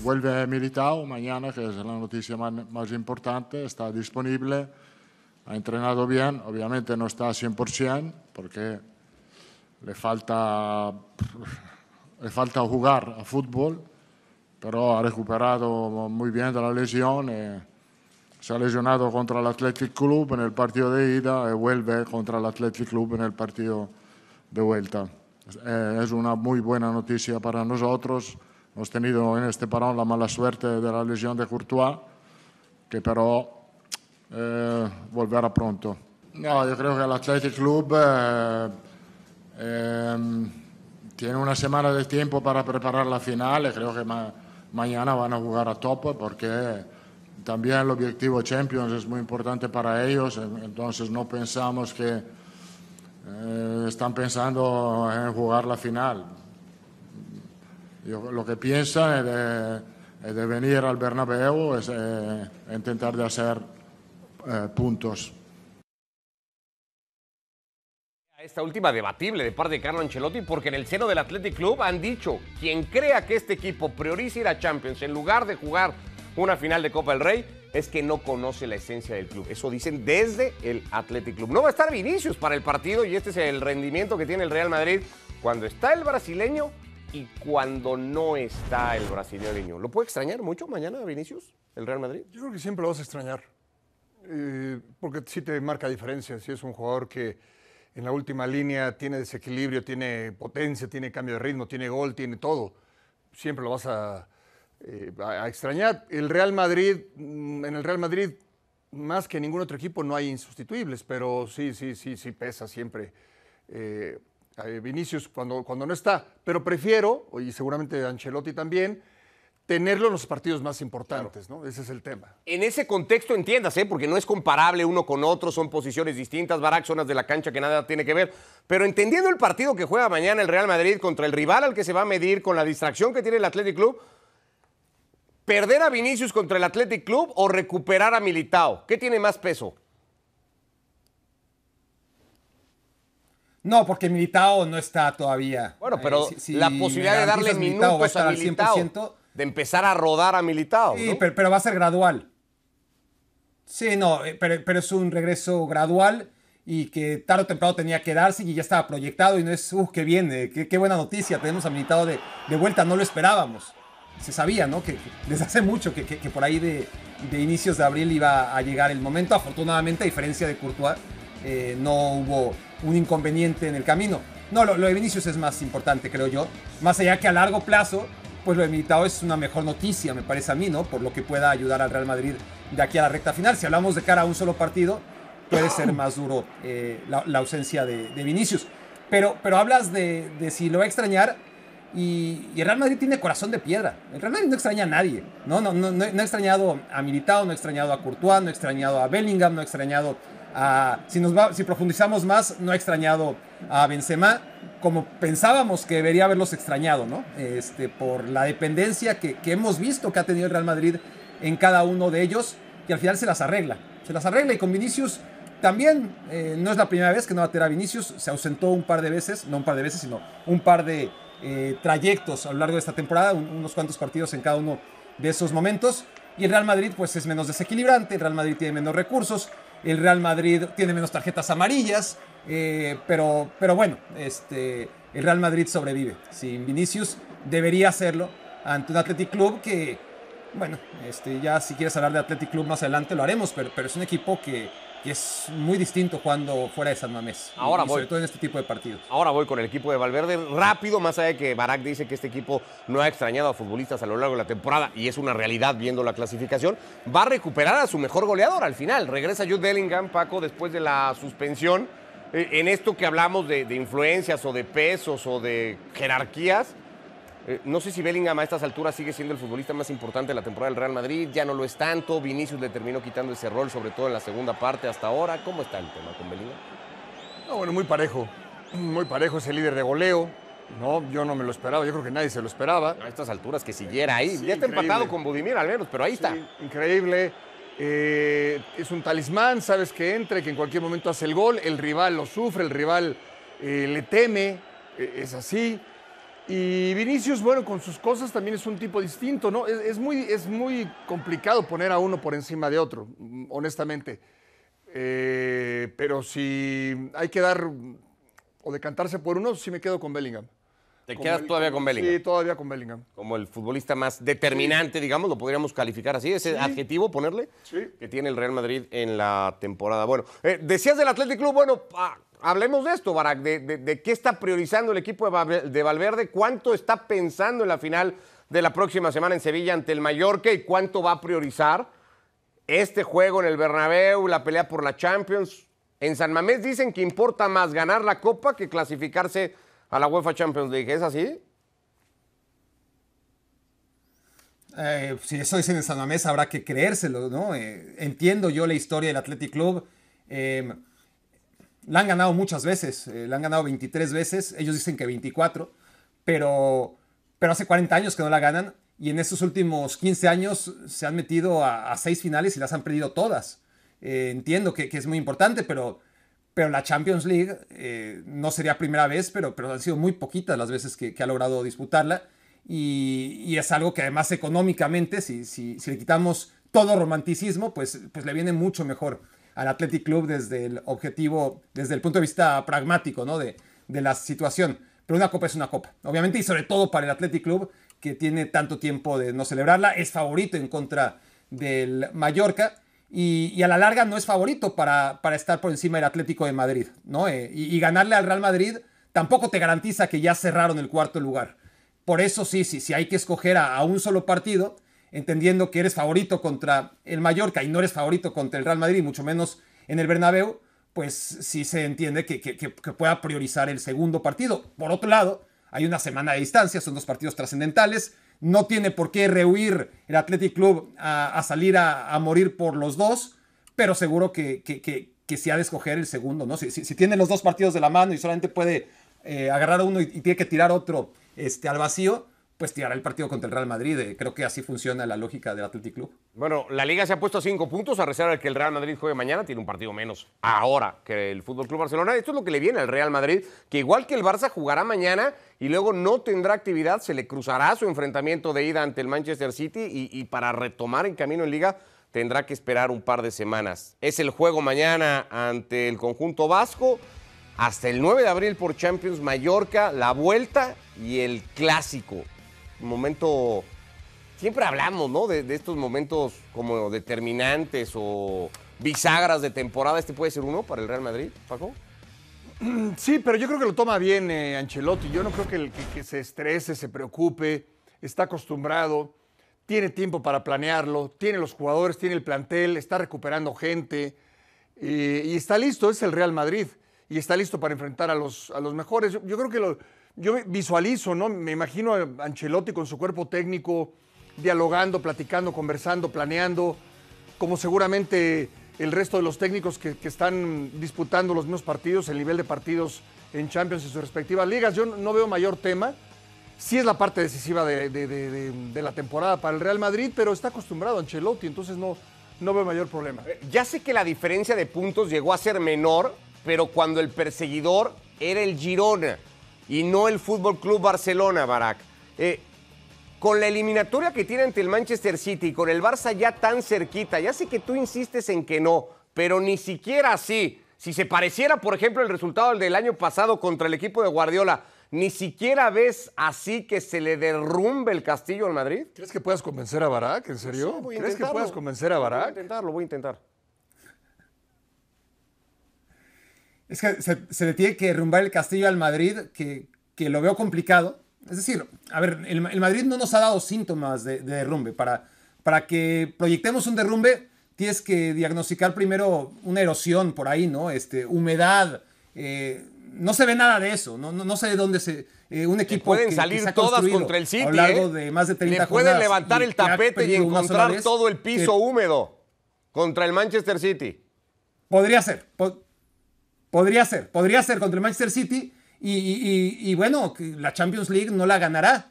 Vuelve Militao mañana, que es la noticia más, importante, está disponible, ha entrenado bien, obviamente no está al 100% porque le falta, le falta jugar a fútbol, pero ha recuperado muy bien de la lesión. Eh, se ha lesionado contra el Athletic Club en el partido de ida y vuelve contra el Athletic Club en el partido de vuelta. es eh, una muy buena noticia para nosotros. Hemos tenido en este parón la mala suerte de la lesión de Courtois, que pero eh, volverá pronto. No, yo creo que el Athletic Club eh, em, tiene una semana de tiempo para preparar la final creo que mañana van a jugar a tope porque también el objetivo Champions es muy importante para ellos, entonces no pensamos que eh, están pensando en jugar la final lo que piensa de, venir al Bernabéu, es eh, intentar de hacer eh, puntos. Esta última debatible de parte de Carlo Ancelotti, porque en el seno del Athletic Club han dicho, quien crea que este equipo priorice ir a Champions en lugar de jugar una final de Copa del Rey, es que no conoce la esencia del club. Eso dicen desde el Athletic Club. No va a estar Vinicius para el partido y este es el rendimiento que tiene el Real Madrid cuando está el brasileño y cuando no está el brasileño. ¿Lo puede extrañar mucho mañana, Vinicius, el Real Madrid? Yo creo que siempre lo vas a extrañar, eh, porque sí te marca diferencia. Si es un jugador que en la última línea tiene desequilibrio, tiene potencia, tiene cambio de ritmo, tiene gol, tiene todo. Siempre lo vas a, eh, extrañar. El Real Madrid, mm, en el Real Madrid, más que ningún otro equipo, no hay insustituibles, pero sí, sí, sí, sí pesa siempre. Eh, eh, Vinicius cuando, cuando no está, pero prefiero, y seguramente Ancelotti también, tenerlo en los partidos más importantes, ¿no? Ese es el tema. En ese contexto entiendas, ¿eh? porque no es comparable uno con otro, son posiciones distintas, Barak, zonas de la cancha que nada tiene que ver, pero entendiendo el partido que juega mañana el Real Madrid contra el rival al que se va a medir, con la distracción que tiene el Athletic Club, ¿perder a Vinicius contra el Athletic Club o recuperar a Militao? ¿Qué tiene más peso? No, porque Militao no está todavía. Bueno, pero eh, la posibilidad de darle minutos Militao, al 100%, de empezar a rodar a Militao. Sí, pero, va a ser gradual. Sí, no, eh, pero, es un regreso gradual y que tarde o temprano tenía que darse y ya estaba proyectado y no es, uh, qué bien, eh, qué, buena noticia, tenemos a Militao de, vuelta, no lo esperábamos. Se sabía, ¿no? Que, desde hace mucho que, por ahí de inicios de abril iba a llegar el momento, afortunadamente, a diferencia de Courtois, eh, no hubo un inconveniente en el camino. No, lo, de Vinicius es más importante, creo yo. Más allá que a largo plazo, pues lo de Militao es una mejor noticia, me parece a mí, ¿no? Por lo que pueda ayudar al Real Madrid de aquí a la recta final. Si hablamos de cara a un solo partido, puede ser más duro eh, la, ausencia de, Vinicius. Pero, pero hablas de, si lo va a extrañar. Y, el Real Madrid tiene corazón de piedra. El Real Madrid no extraña a nadie. No, no, no, no, ha extrañado a Militao, no ha extrañado a Courtois, no ha extrañado a Bellingham, no ha extrañado si, nos si profundizamos más, no ha extrañado a Benzema como pensábamos que debería haberlos extrañado, ¿no? Este, por la dependencia que, hemos visto que ha tenido el Real Madrid en cada uno de ellos, que al final se las arregla. Se las arregla y con Vinicius también eh, no es la primera vez que no va a tener a Vinicius, se ausentó un par de veces, no un par de veces, sino un par de eh, trayectos a lo largo de esta temporada, unos cuantos partidos en cada uno de esos momentos. Y el Real Madrid pues es menos desequilibrante, el Real Madrid tiene menos recursos, el Real Madrid tiene menos tarjetas amarillas, eh, pero, pero bueno, este, el Real Madrid sobrevive. Sin Vinicius debería hacerlo ante un Athletic Club que, bueno, este, ya si quieres hablar de Athletic Club más adelante lo haremos, pero, pero es un equipo que, y es muy distinto cuando fuera de San Mamés. Ahora voy. Sobre todo en este tipo de partidos. Ahora voy con el equipo de Valverde. Rápido, más allá de que Barak dice que este equipo no ha extrañado a futbolistas a lo largo de la temporada, y es una realidad viendo la clasificación, va a recuperar a su mejor goleador al final. Regresa Jude Bellingham, Paco, después de la suspensión. Eh, en esto que hablamos de influencias o de pesos o de jerarquías, eh, no sé si Bellingham a estas alturas sigue siendo el futbolista más importante de la temporada del Real Madrid, ya no lo es tanto, Vinicius le terminó quitando ese rol, sobre todo en la segunda parte hasta ahora. ¿Cómo está el tema con Bellingham? No, bueno, muy parejo, muy parejo, es el líder de goleo, no, yo no me lo esperaba, yo creo que nadie se lo esperaba. A estas alturas que siguiera ahí, ya está empatado con Budimir al menos, pero ahí está. increíble, eh, es un talismán, sabes que entre, que en cualquier momento hace el gol, el rival lo sufre, el rival eh, le teme, es así. Y Vinicius, bueno, con sus cosas también es un tipo distinto, ¿no? Es, muy, es muy, complicado poner a uno por encima de otro, mm, honestamente. Eh, pero si hay que dar o decantarse por uno, sí me quedo con Bellingham. ¿Te quedas todavía con Bellingham? Sí, todavía con Bellingham. Como el futbolista más determinante, digamos, lo podríamos calificar así, ese adjetivo, ponerle, que tiene el Real Madrid en la temporada. Bueno, eh, decías del Athletic Club, bueno, hablemos de esto, Barak, de, de, qué está priorizando el equipo de Valverde, cuánto está pensando en la final de la próxima semana en Sevilla ante el Mallorca y cuánto va a priorizar este juego en el Bernabéu, la pelea por la Champions. En San Mamés dicen que importa más ganar la Copa que clasificarse a la UEFA Champions League. ¿Es así? Eh, si eso dicen en San Mamés, habrá que creérselo, ¿no? Eh, entiendo yo la historia del Athletic Club. Em, la han ganado muchas veces, eh, la han ganado 23 veces, ellos dicen que 24, pero, pero hace 40 años que no la ganan y en estos últimos 15 años se han metido a, a seis finales y las han perdido todas. entiendo que es muy importante, pero pero la Champions League eh, no sería primera vez, pero, pero han sido muy poquitas las veces que, ha logrado disputarla. Y, es algo que además económicamente, si, si, si, le quitamos todo romanticismo, pues, pues le viene mucho mejor al Athletic Club desde el objetivo, desde el punto de vista pragmático ¿no? de, de la situación. Pero una copa es una copa, obviamente, y sobre todo para el Athletic Club, que tiene tanto tiempo de no celebrarla, es favorito en contra del Mallorca y, a la larga no es favorito para, estar por encima del Atlético de Madrid, ¿no? Eh, y, ganarle al Real Madrid tampoco te garantiza que ya cerraron el cuarto lugar. Por eso sí, sí, hay que escoger a, un solo partido, entendiendo que eres favorito contra el Mallorca y no eres favorito contra el Real Madrid, mucho menos en el Bernabéu, pues sí se entiende que, que pueda priorizar el segundo partido. Por otro lado, hay una semana de distancia, son dos partidos trascendentales, no tiene por qué rehuir el Athletic Club a, salir a, morir por los dos, pero seguro que, que, que, ha de escoger el segundo, ¿no? Si, tiene los dos partidos de la mano y solamente puede eh, agarrar uno y, y, tiene que tirar otro este, al vacío, pues tirará el partido contra el Real Madrid. Eh, creo que así funciona la lógica del Athletic Club. Bueno, la liga se ha puesto a cinco puntos a reserva que el Real Madrid juegue mañana. Tiene un partido menos ahora que el Fútbol Club Barcelona. Esto es lo que le viene al Real Madrid, que igual que el Barça jugará mañana y luego no tendrá actividad, se le cruzará su enfrentamiento de ida ante el Manchester City y para retomar en camino en liga tendrá que esperar un par de semanas. Es el juego mañana ante el conjunto vasco hasta el 9 de abril por Champions Mallorca, la vuelta y el clásico momento, siempre hablamos, ¿no? De, estos momentos como determinantes o bisagras de temporada. ¿Este puede ser uno para el Real Madrid, Paco? Sí, pero yo creo que lo toma bien eh, Ancelotti. Yo no creo que, el, que, se estrese, se preocupe. Está acostumbrado, tiene tiempo para planearlo, tiene los jugadores, tiene el plantel, está recuperando gente eh, y, está listo. Es el Real Madrid y está listo para enfrentar a los, a los mejores. yo creo que lo, yo visualizo, ¿no? Me imagino a Ancelotti con su cuerpo técnico, dialogando, platicando, conversando, planeando, como seguramente el resto de los técnicos que, están disputando los mismos partidos, el nivel de partidos en Champions y sus respectivas ligas. Yo no veo mayor tema. Sí es la parte decisiva de, la temporada para el Real Madrid, pero está acostumbrado a Ancelotti, entonces no, no veo mayor problema. Eh, ya sé que la diferencia de puntos llegó a ser menor, pero cuando el perseguidor era el Girona y no el Fútbol Club Barcelona, Barack. Eh, con la eliminatoria que tiene ante el Manchester City y con el Barça ya tan cerquita, ya sé que tú insistes en que no, pero ni siquiera así. Si se pareciera, por ejemplo, el resultado del año pasado contra el equipo de Guardiola, ¿ni siquiera ves así que se le derrumbe el castillo al Madrid? ¿Crees que puedas convencer a Barack? ¿En serio? ¿Crees que puedas convencer a Barack? Voy a intentarlo, voy a intentar. es que se, le tiene que derrumbar el castillo al Madrid, que, lo veo complicado. Es decir, a ver, el, Madrid no nos ha dado síntomas de, derrumbe. Para, para que proyectemos un derrumbe, tienes que diagnosticar primero una erosión por ahí, ¿no? Este, humedad. Eh, no se ve nada de eso. No, no, sé de dónde se. Eh, un equipo. pueden salir todas contra el City. A lo largo ¿eh? de más de 30 Le pueden levantar el tapete y encontrar todo el piso húmedo contra el Manchester City. Podría ser. Podría ser, podría ser contra el Manchester City. Y, bueno, la Champions League no la ganará,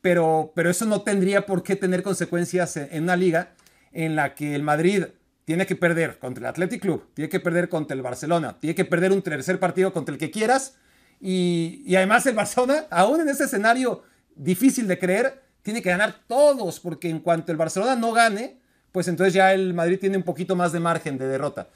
pero, pero eso no tendría por qué tener consecuencias en, una liga en la que el Madrid tiene que perder contra el Athletic Club, tiene que perder contra el Barcelona, tiene que perder un tercer partido contra el que quieras. Y, y además el Barcelona, aún en ese escenario difícil de creer, tiene que ganar todos, porque en cuanto el Barcelona no gane, pues entonces ya el Madrid tiene un poquito más de margen de derrota.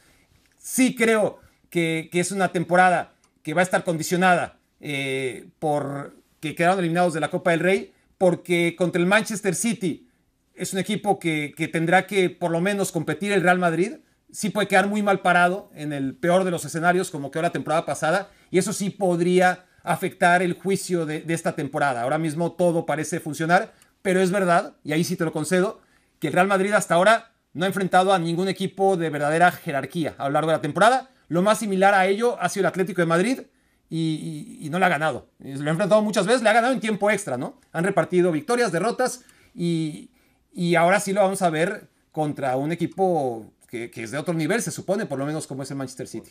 Sí creo que, es una temporada que va a estar condicionada eh, por que quedaron eliminados de la Copa del Rey, porque contra el Manchester City es un equipo que, tendrá que por lo menos competir el Real Madrid, sí puede quedar muy mal parado en el peor de los escenarios, como quedó la temporada pasada, y eso sí podría afectar el juicio de esta temporada. Ahora mismo todo parece funcionar, pero es verdad, y ahí sí te lo concedo, que el Real Madrid hasta ahora no ha enfrentado a ningún equipo de verdadera jerarquía a lo largo de la temporada lo más similar a ello ha sido el Atlético de Madrid y, no lo ha ganado. Eh, lo ha enfrentado muchas veces, le ha ganado en tiempo extra, ¿no? Han repartido victorias, derrotas y, ahora sí lo vamos a ver contra un equipo que, es de otro nivel, se supone, por lo menos como es el Manchester City.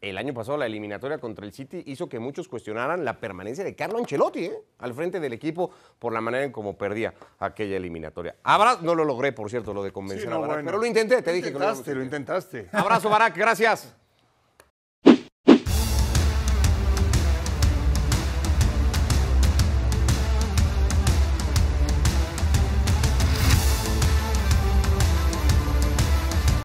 El año pasado la eliminatoria contra el City hizo que muchos cuestionaran la permanencia de Carlo Ancelotti ¿eh? al frente del equipo por la manera en cómo perdía aquella eliminatoria. Abrazo, no lo logré, por cierto, lo de convencer a pero lo intenté, te dije que lo, lo intentaste. Abrazo, Barak, gracias.